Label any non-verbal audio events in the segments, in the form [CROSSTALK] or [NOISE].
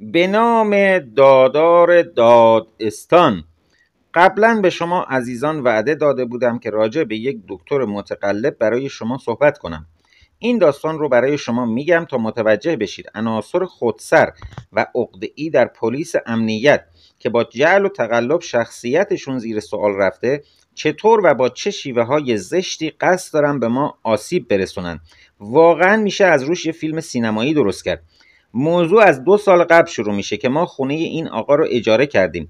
به نام دادار دادستان قبلا به شما عزیزان وعده داده بودم که راجع به یک دکتر متقلب برای شما صحبت کنم این داستان رو برای شما میگم تا متوجه بشید عناصر خودسر و عقده‌ای در پلیس امنیت که با جعل و تقلب شخصیتشون زیر سوال رفته چطور و با چه شیوه های زشتی قصد دارن به ما آسیب برسونن واقعا میشه از روش یه فیلم سینمایی درست کرد موضوع از دو سال قبل شروع میشه که ما خونه این آقا رو اجاره کردیم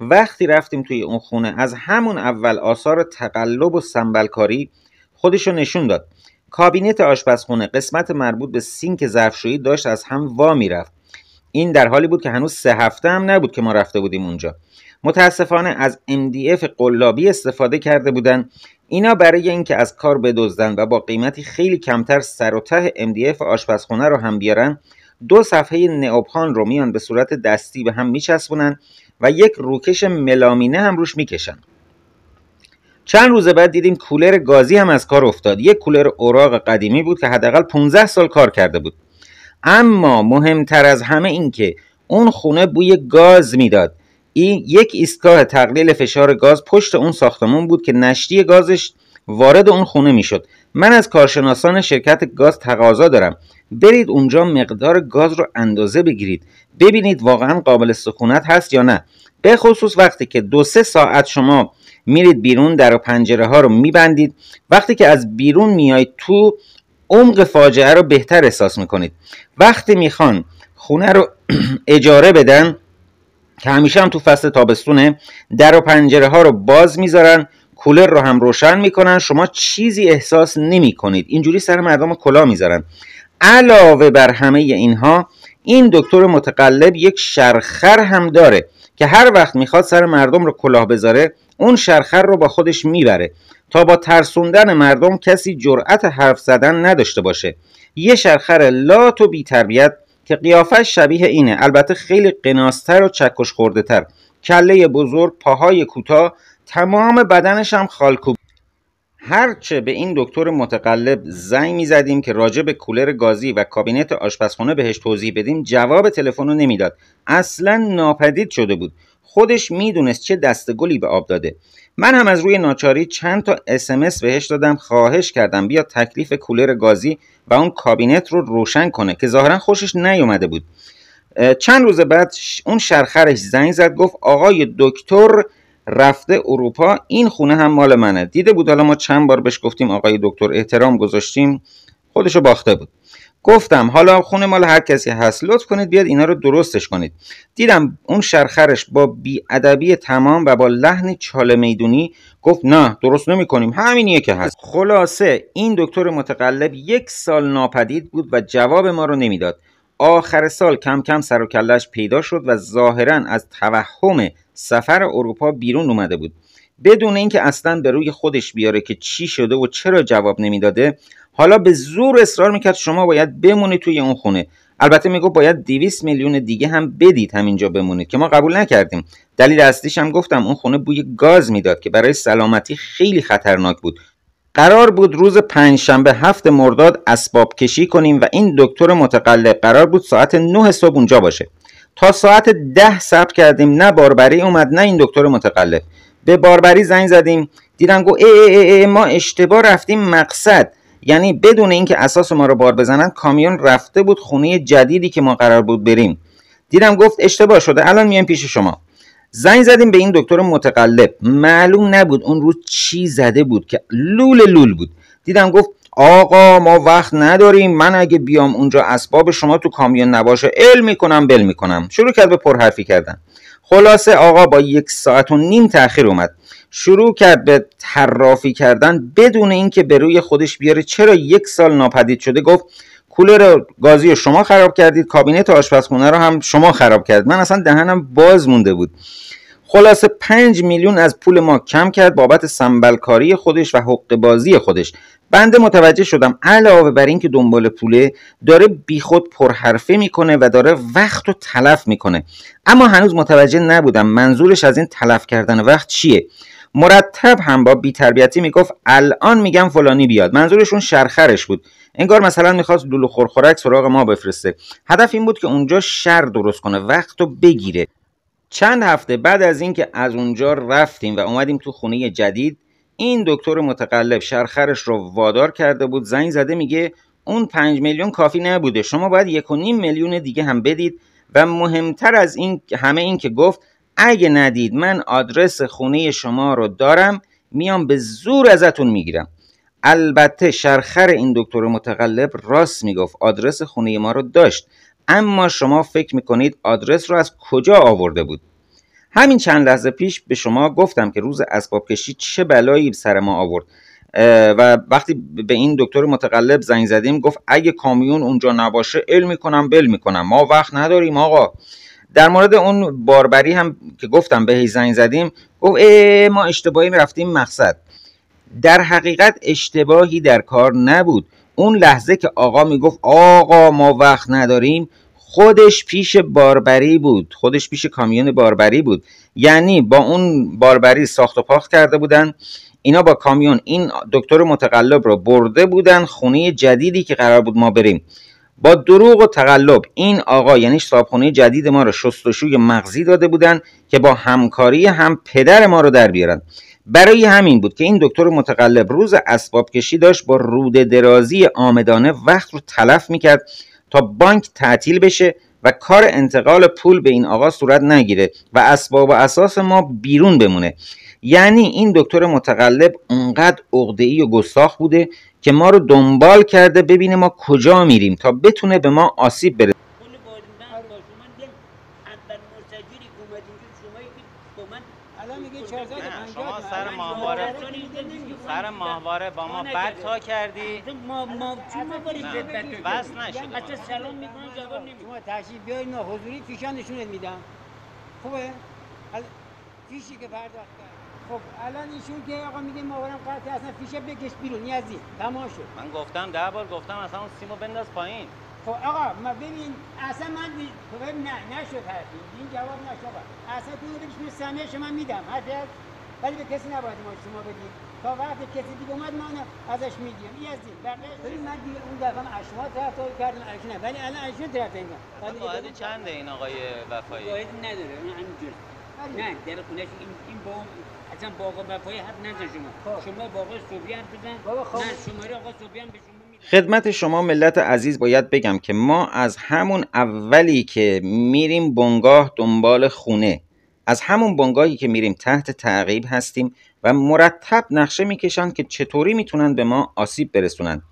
وقتی رفتیم توی اون خونه از همون اول آثار تقلب و سنبلکاری خودش رو نشون داد کابینت آشپزخونه قسمت مربوط به سینک ظرفشویی داشت از هم وا میرفت این در حالی بود که هنوز سه هفته هم نبود که ما رفته بودیم اونجا متاسفانه از MDF قلابی استفاده کرده بودن اینا برای اینکه از کار بدزدن و با قیمتی خیلی کمتر سر و ته MDF آشپزخونه رو هم بیارن دو صفحه نئوپان رو میان به صورت دستی به هم میچسبونن و یک روکش ملامینه هم روش میکشن چند روز بعد دیدیم کولر گازی هم از کار افتاد یک کولر اوراق قدیمی بود که حداقل 15 سال کار کرده بود اما مهمتر از همه این که اون خونه بوی گاز میداد این یک ایستگاه تقلیل فشار گاز پشت اون ساختمون بود که نشتی گازش وارد اون خونه میشد من از کارشناسان شرکت گاز تقاضا دارم برید اونجا مقدار گاز رو اندازه بگیرید ببینید واقعا قابل سکونت هست یا نه به خصوص وقتی که دو سه ساعت شما میرید بیرون در و پنجره ها رو میبندید وقتی که از بیرون میایید تو عمق فاجعه رو بهتر احساس میکنید وقتی میخوان خونه رو [CLEARS THROAT] اجاره بدن که همیشه هم تو فصل تابستونه در و پنجره ها رو باز میذارن کولر رو هم روشن میکنن شما چیزی احساس نمیکنید اینجوری سر مردم کلا میذارن علاوه بر همه اینها این دکتر متقلب یک شرخر هم داره که هر وقت میخواد سر مردم رو کلاه بذاره اون شرخر رو با خودش میبره تا با ترسوندن مردم کسی جرأت حرف زدن نداشته باشه یه شرخر لات و بیتربیت که قیافش شبیه اینه البته خیلی قناستر و چکش خورده تر کله بزرگ پاهای کوتاه تمام بدنش هم خالکوب هرچه به این دکتر متقلب زنگ زدیم که راجع به کولر گازی و کابینت آشپزخانه بهش توضیح بدیم جواب تلفن رو نمیداد اصلا ناپدید شده بود خودش میدونست چه دستگلی به آب داده من هم از روی ناچاری چند تا اسمس بهش دادم خواهش کردم بیا تکلیف کولر گازی و اون کابینت رو روشن کنه که ظاهرا خوشش نیومده بود چند روز بعد اون شرخرش زنگ زد گفت آقای دکتر رفته اروپا این خونه هم مال منه دیده بود حالا ما چند بار بهش گفتیم آقای دکتر احترام گذاشتیم خودشو باخته بود گفتم حالا خونه مال هر کسی هست لطف کنید بیاد اینا رو درستش کنید دیدم اون شرخرش با بیادبی تمام و با لحن چاله میدونی گفت نه درست نمی کنیم همینیه که هست خلاصه این دکتر متقلب یک سال ناپدید بود و جواب ما رو نمیداد آخر سال کم کم سر و کلش پیدا شد و ظاهرا از توهم سفر اروپا بیرون اومده بود بدون اینکه اصلا به روی خودش بیاره که چی شده و چرا جواب نمیداده حالا به زور اصرار میکرد شما باید بمونید توی اون خونه البته میگو باید 200 میلیون دیگه هم بدید همینجا بمونید که ما قبول نکردیم دلیل اصلیش هم گفتم اون خونه بوی گاز میداد که برای سلامتی خیلی خطرناک بود قرار بود روز پنجشنبه هفت مرداد اسباب کشی کنیم و این دکتر متقلب قرار بود ساعت 9 صبح اونجا باشه تا ساعت ده صبر کردیم نه باربری اومد نه این دکتر متقلب به باربری زنگ زدیم دیدن گو ای, ای, ای, ای ما اشتباه رفتیم مقصد یعنی بدون اینکه اساس ما رو بار بزنن کامیون رفته بود خونه جدیدی که ما قرار بود بریم دیدم گفت اشتباه شده الان میایم پیش شما زنگ زدیم به این دکتر متقلب معلوم نبود اون روز چی زده بود که لول لول بود دیدم گفت آقا ما وقت نداریم من اگه بیام اونجا اسباب شما تو کامیون نباشه ال میکنم بل میکنم شروع کرد به پرحرفی کردن خلاصه آقا با یک ساعت و نیم تاخیر اومد شروع کرد به طرافی کردن بدون اینکه به روی خودش بیاره چرا یک سال ناپدید شده گفت کولر گازی شما خراب کردید کابینت آشپزخونه رو هم شما خراب کرد من اصلا دهنم باز مونده بود خلاصه 5 میلیون از پول ما کم کرد بابت سنبلکاری خودش و حق بازی خودش بنده متوجه شدم علاوه بر اینکه دنبال پوله داره بیخود پرحرفه میکنه و داره وقت رو تلف میکنه اما هنوز متوجه نبودم منظورش از این تلف کردن وقت چیه مرتب هم با بیتربیتی میگفت الان میگم فلانی بیاد منظورشون شرخرش بود انگار مثلا میخواست لولو خورخورک سراغ ما بفرسته هدف این بود که اونجا شر درست کنه وقت رو بگیره چند هفته بعد از اینکه از اونجا رفتیم و اومدیم تو خونه جدید این دکتر متقلب شرخرش رو وادار کرده بود زنگ زده میگه اون پنج میلیون کافی نبوده شما باید یک و نیم میلیون دیگه هم بدید و مهمتر از این همه این که گفت اگه ندید من آدرس خونه شما رو دارم میام به زور ازتون میگیرم البته شرخر این دکتر متقلب راست میگفت آدرس خونه ما رو داشت اما شما فکر میکنید آدرس رو از کجا آورده بود همین چند لحظه پیش به شما گفتم که روز اسباب کشی چه بلایی سر ما آورد و وقتی به این دکتر متقلب زنگ زدیم گفت اگه کامیون اونجا نباشه ال میکنم بل میکنم ما وقت نداریم آقا در مورد اون باربری هم که گفتم بهش زنگ زدیم گفت ما اشتباهی رفتیم مقصد در حقیقت اشتباهی در کار نبود اون لحظه که آقا میگفت آقا ما وقت نداریم خودش پیش باربری بود خودش پیش کامیون باربری بود یعنی با اون باربری ساخت و پاخت کرده بودن اینا با کامیون این دکتر متقلب رو برده بودن خونه جدیدی که قرار بود ما بریم با دروغ و تقلب این آقا یعنی صابخونه جدید ما رو شستشوی مغزی داده بودن که با همکاری هم پدر ما رو در بیارن برای همین بود که این دکتر متقلب روز اسباب کشی داشت با رود درازی آمدانه وقت رو تلف میکرد تا بانک تعطیل بشه و کار انتقال پول به این آقا صورت نگیره و اسباب و اساس ما بیرون بمونه یعنی این دکتر متقلب اونقدر عقده‌ای و گستاخ بوده که ما رو دنبال کرده ببینه ما کجا میریم تا بتونه به ما آسیب برسونه سر ماهواره با ما بد تا کردی ما ما چون برید بد بس نشد یعنی اصلا سلام میکنم جواب نمیدم شما تشریف بیاین ما حضوری پیشان نشونت میدم خوبه از فیشی که پرداخت کرد خب الان ایشون که آقا میگه ماهوارم قطعی اصلا فیشه بکش بیرون از این تمام شد من گفتم ده بار گفتم اصلا اون سیمو بنداز پایین خب آقا ما ببین اصلا من خب نه نشد حرفی این جواب نشد اصلا تو رو بهش سمیه شما میدم حرفی ولی به کسی نباید ما شما بگید تا وقت کسی دیگه اومد ما ازش میگیم این از این بقیه ببین من دیگه اون دفعه اشما طرف کردم الکی نه ولی الان اشما طرف اینا قاعده چنده این آقای وفایی قاعده نداره اون همینجور نه در خونه این این با اصلا با آقا وفایی حد نزن شما خب. شما با آقا صبحی حرف بزن خب. نه شماره آقا صوبی هم به شما خدمت شما ملت عزیز باید بگم که ما از همون اولی که میریم بنگاه دنبال خونه از همون بنگاهی که میریم تحت تعقیب هستیم و مرتب نقشه میکشند که چطوری میتونن به ما آسیب برسونند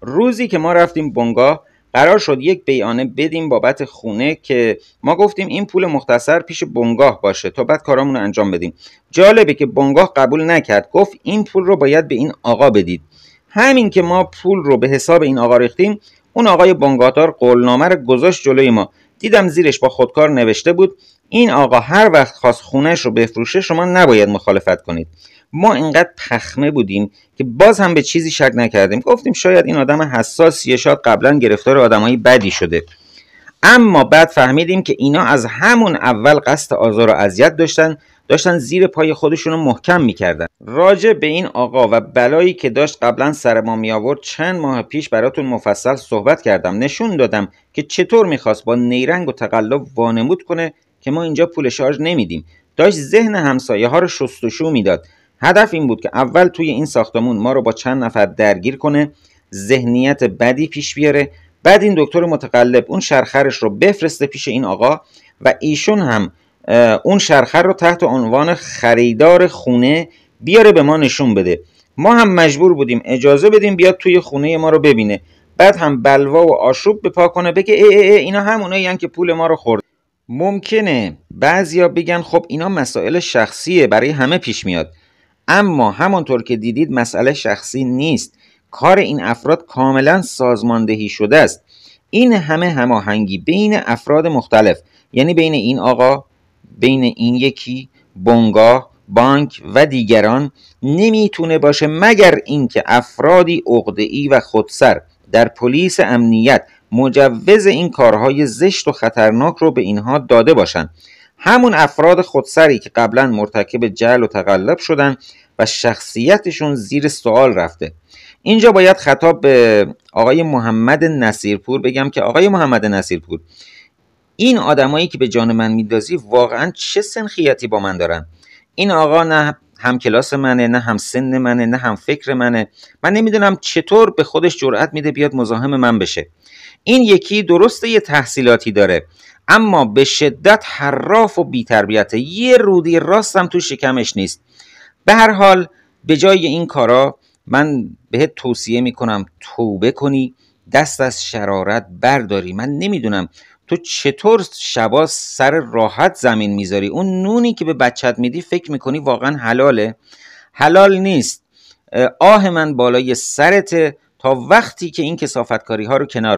روزی که ما رفتیم بنگاه قرار شد یک بیانه بدیم بابت خونه که ما گفتیم این پول مختصر پیش بنگاه باشه تا بعد کارامون رو انجام بدیم جالبه که بنگاه قبول نکرد گفت این پول رو باید به این آقا بدید همین که ما پول رو به حساب این آقا ریختیم اون آقای بنگاهدار قولنامه رو گذاشت جلوی ما دیدم زیرش با خودکار نوشته بود این آقا هر وقت خواست خونش رو بفروشه شما نباید مخالفت کنید ما اینقدر پخمه بودیم که باز هم به چیزی شک نکردیم گفتیم شاید این آدم حساسیه شاید قبلا گرفتار آدمایی بدی شده اما بعد فهمیدیم که اینا از همون اول قصد آزار و اذیت داشتن داشتن زیر پای خودشون رو محکم میکردن راجع به این آقا و بلایی که داشت قبلا سر ما می آورد چند ماه پیش براتون مفصل صحبت کردم نشون دادم که چطور میخواست با نیرنگ و تقلب وانمود کنه که ما اینجا پول شارژ نمیدیم داشت ذهن همسایه ها رو شستشو میداد هدف این بود که اول توی این ساختمون ما رو با چند نفر درگیر کنه ذهنیت بدی پیش بیاره بعد این دکتر متقلب اون شرخرش رو بفرسته پیش این آقا و ایشون هم اون شرخر رو تحت عنوان خریدار خونه بیاره به ما نشون بده ما هم مجبور بودیم اجازه بدیم بیاد توی خونه ما رو ببینه بعد هم بلوا و آشوب بپا کنه بگه ای ای ای اینا همونایی که پول ما رو خورد ممکنه بعضیا بگن خب اینا مسائل شخصیه برای همه پیش میاد اما همانطور که دیدید مسئله شخصی نیست کار این افراد کاملا سازماندهی شده است این همه هماهنگی بین افراد مختلف یعنی بین این آقا بین این یکی بنگاه بانک و دیگران نمیتونه باشه مگر اینکه افرادی عقده‌ای و خودسر در پلیس امنیت مجوز این کارهای زشت و خطرناک رو به اینها داده باشند همون افراد خودسری که قبلا مرتکب جهل و تقلب شدن و شخصیتشون زیر سوال رفته اینجا باید خطاب به آقای محمد نصیرپور بگم که آقای محمد نصیرپور این آدمایی که به جان من میدازی واقعا چه سنخیتی با من دارن این آقا نه هم کلاس منه نه هم سن منه نه هم فکر منه من نمیدونم چطور به خودش جرأت میده بیاد مزاحم من بشه این یکی درسته یه تحصیلاتی داره اما به شدت حراف و بیتربیته یه رودی راستم تو شکمش نیست به هر حال به جای این کارا من بهت توصیه میکنم توبه کنی دست از شرارت برداری من نمیدونم تو چطور شبا سر راحت زمین میذاری اون نونی که به بچت میدی فکر میکنی واقعا حلاله حلال نیست آه من بالای سرت تا وقتی که این کسافتکاری ها رو کنار